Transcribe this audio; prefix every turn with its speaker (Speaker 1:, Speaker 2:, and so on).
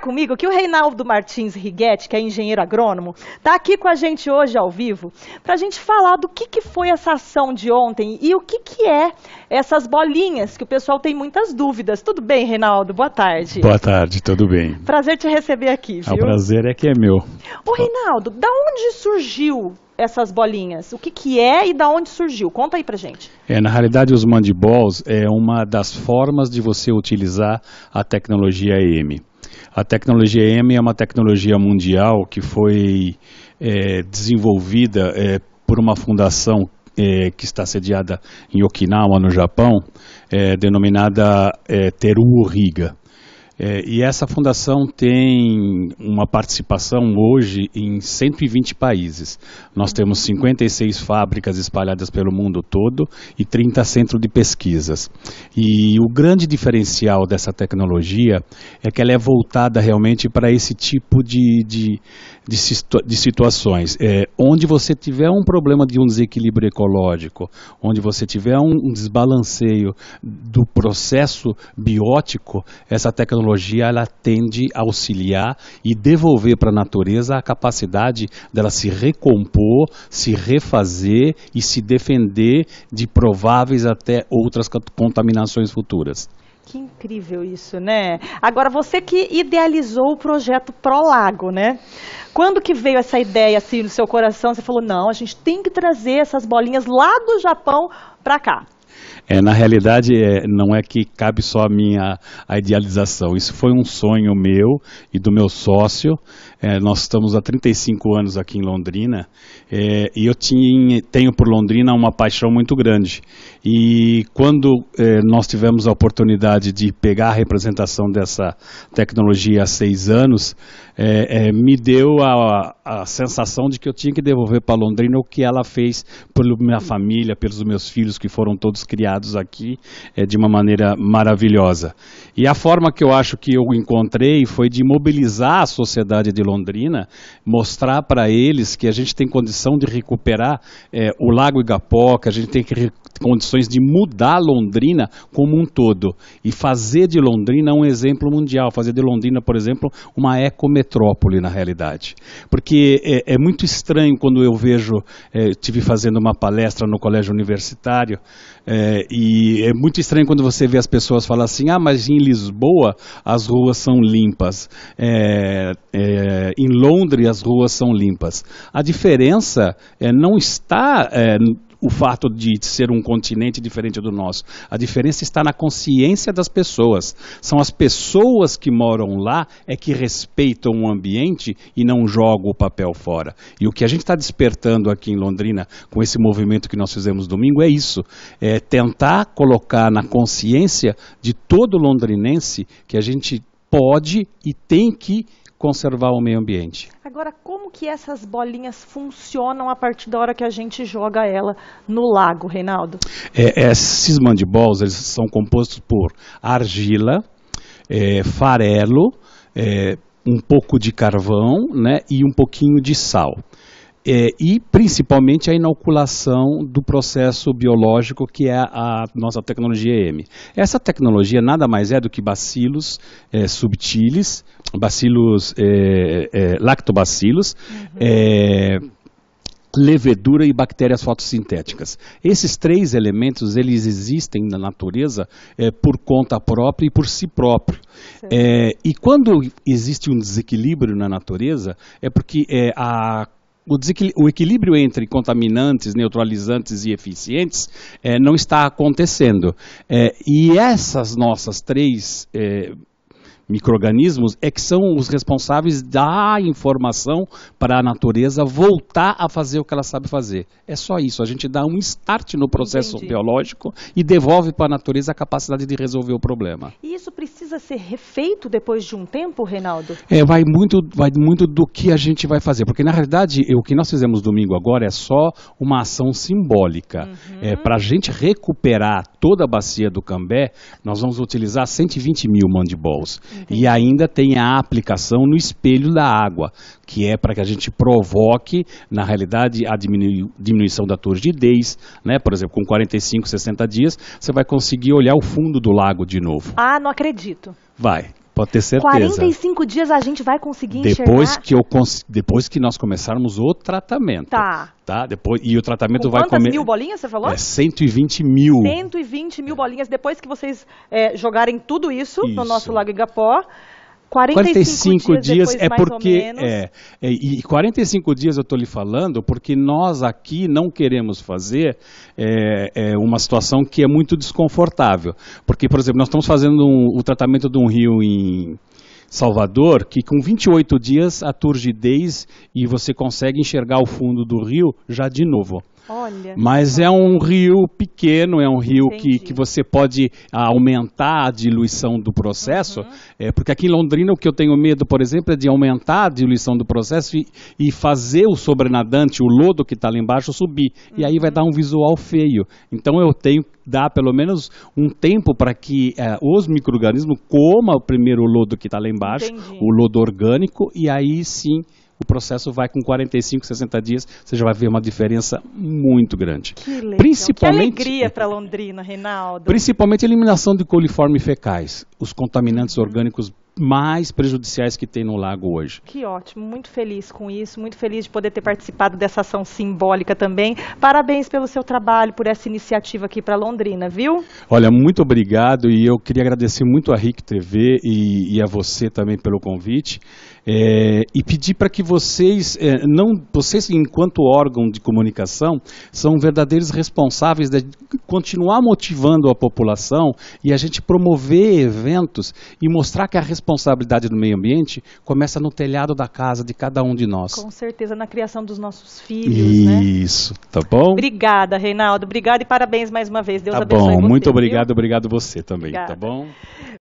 Speaker 1: comigo que o Reinaldo Martins Riguetti, que é engenheiro agrônomo, está aqui com a gente hoje ao vivo para a gente falar do que, que foi essa ação de ontem e o que, que é essas bolinhas, que o pessoal tem muitas dúvidas. Tudo bem, Reinaldo? Boa tarde. Boa
Speaker 2: tarde, tudo bem.
Speaker 1: Prazer te receber aqui, ah, viu? O
Speaker 2: prazer é que é meu.
Speaker 1: Ô, Reinaldo, da onde surgiu essas bolinhas? O que, que é e da onde surgiu? Conta aí pra gente.
Speaker 2: É, na realidade, os mandiballs é uma das formas de você utilizar a tecnologia EM. A tecnologia M é uma tecnologia mundial que foi é, desenvolvida é, por uma fundação é, que está sediada em Okinawa, no Japão, é, denominada é, Teru Riga. É, e essa fundação tem uma participação hoje em 120 países. Nós temos 56 fábricas espalhadas pelo mundo todo e 30 centros de pesquisas. E o grande diferencial dessa tecnologia é que ela é voltada realmente para esse tipo de, de, de, situa de situações. É, onde você tiver um problema de um desequilíbrio ecológico, onde você tiver um desbalanceio do processo biótico, essa tecnologia tecnologia ela tende a auxiliar e devolver para a natureza a capacidade dela se recompor, se refazer e se defender de prováveis até outras contaminações futuras.
Speaker 1: Que incrível isso, né? Agora, você que idealizou o projeto Prolago, né? Quando que veio essa ideia, assim, no seu coração? Você falou, não, a gente tem que trazer essas bolinhas lá do Japão para cá.
Speaker 2: É, na realidade, é, não é que cabe só a minha a idealização. Isso foi um sonho meu e do meu sócio. É, nós estamos há 35 anos aqui em Londrina é, e eu tinha, tenho por Londrina uma paixão muito grande. E quando é, nós tivemos a oportunidade de pegar a representação dessa tecnologia há seis anos, é, me deu a, a sensação de que eu tinha que devolver para Londrina o que ela fez pela minha família, pelos meus filhos que foram todos criados aqui é, de uma maneira maravilhosa. E a forma que eu acho que eu encontrei foi de mobilizar a sociedade de Londrina, mostrar para eles que a gente tem condição de recuperar é, o Lago Igapó, que a gente tem que condições de mudar Londrina como um todo e fazer de Londrina um exemplo mundial, fazer de Londrina, por exemplo, uma ecometrópole na realidade. Porque é, é muito estranho quando eu vejo, é, tive fazendo uma palestra no colégio universitário, é, e é muito estranho quando você vê as pessoas falar assim, ah, mas em Lisboa as ruas são limpas, é, é em Londres as ruas são limpas. A diferença é, não está é, o fato de ser um continente diferente do nosso. A diferença está na consciência das pessoas. São as pessoas que moram lá é que respeitam o ambiente e não jogam o papel fora. E o que a gente está despertando aqui em Londrina com esse movimento que nós fizemos domingo é isso: é tentar colocar na consciência de todo londrinense que a gente pode e tem que conservar o meio ambiente.
Speaker 1: Agora, como que essas bolinhas funcionam a partir da hora que a gente joga ela no lago, Reinaldo?
Speaker 2: É, é esses mandibols eles são compostos por argila, é, farelo, é, um pouco de carvão né, e um pouquinho de sal. É, e principalmente a inoculação do processo biológico que é a, nossa tecnologia M. Essa tecnologia nada mais é do que bacilos é, subtilis, bacilos é, é lactobacilos, uhum é, levedura e bactérias fotossintéticas. Esses três elementos eles existem na natureza é, por conta própria e por si próprio. É, e quando existe um desequilíbrio na natureza, é porque é, a o, o, equilíbrio entre contaminantes, neutralizantes e eficientes é, não está acontecendo. É, e essas nossas três eh, microorganismos é que são os responsáveis da informação para a natureza voltar a fazer o que ela sabe fazer. É só isso, a gente dá um start no processo Entendi. biológico e devolve para a natureza a capacidade de resolver o problema.
Speaker 1: E isso precisa ser refeito depois de um tempo, Reinaldo?
Speaker 2: É, vai muito, vai muito do que a gente vai fazer, porque na realidade o que nós fizemos domingo agora é só uma ação simbólica, uhum. é, para a gente recuperar toda a bacia do Cambé, nós vamos utilizar 120 mil mandibols. Entendi. E ainda tem a aplicação no espelho da água, que é para que a gente provoque, na realidade, a diminu diminuição da turgidez. Né? Por exemplo, com 45, 60 dias, você vai conseguir olhar o fundo do lago de novo.
Speaker 1: Ah, não acredito.
Speaker 2: Vai. Pode ter certeza. 45
Speaker 1: dias a gente vai conseguir depois enxergar?
Speaker 2: Que eu cons... Depois que nós começarmos o tratamento. Tá. tá? Depois... E o tratamento Com vai começar... quantas mil
Speaker 1: bolinhas você falou? É,
Speaker 2: 120 mil.
Speaker 1: 120 mil bolinhas. Depois que vocês é, jogarem tudo isso, isso. no nosso Lago Igapó, 45, 45 dias, depois, é porque é,
Speaker 2: é, e 45 dias eu estou lhe falando porque nós aqui não queremos fazer é, é, uma situação que é muito desconfortável porque por exemplo nós estamos fazendo um, o tratamento de um rio em Salvador, que com 28 dias a turgidez e você consegue enxergar o fundo do rio já de novo. Olha. Mas é um rio pequeno, é um rio que, que você pode aumentar a diluição do processo, uhum. é, porque aqui em Londrina o que eu tenho medo, por exemplo, é de aumentar a diluição do processo e, e fazer o sobrenadante, o lodo que está lá embaixo, subir. Uhum. E aí vai uhum. dar um visual feio. Então eu tenho que dar pelo menos um tempo para que é, os micro-organismos comam primeiro o lodo que está lá embaixo, Entendi. o lodo orgânico, e aí sim o processo vai com 45, 60 dias, você já vai ver uma diferença muito grande.
Speaker 1: Que legal. Principalmente, que alegria para Londrina, Reinaldo.
Speaker 2: Principalmente a eliminação de coliformes fecais, os contaminantes uhum. orgânicos mais prejudiciais que tem no lago hoje.
Speaker 1: Que ótimo, muito feliz com isso, muito feliz de poder ter participado dessa ação simbólica também. Parabéns pelo seu trabalho, por essa iniciativa aqui para Londrina, viu?
Speaker 2: Olha, muito obrigado e eu queria agradecer muito a RIC TV e, e a você também pelo convite. É, e pedir para que vocês, é, não, vocês enquanto órgão de comunicação, são verdadeiros responsáveis de continuar motivando a população e a gente promover eventos e mostrar que a responsabilidade do meio ambiente começa no telhado da casa de cada um de nós. Com
Speaker 1: certeza, na criação dos nossos
Speaker 2: filhos, né? Isso, né? tá bom?
Speaker 1: Obrigada, Reinaldo. Obrigada e parabéns mais uma vez. Deus tá abençoe bom,
Speaker 2: você, muito obrigado, viu? obrigado você também, tá Obrigada. tá
Speaker 1: bom?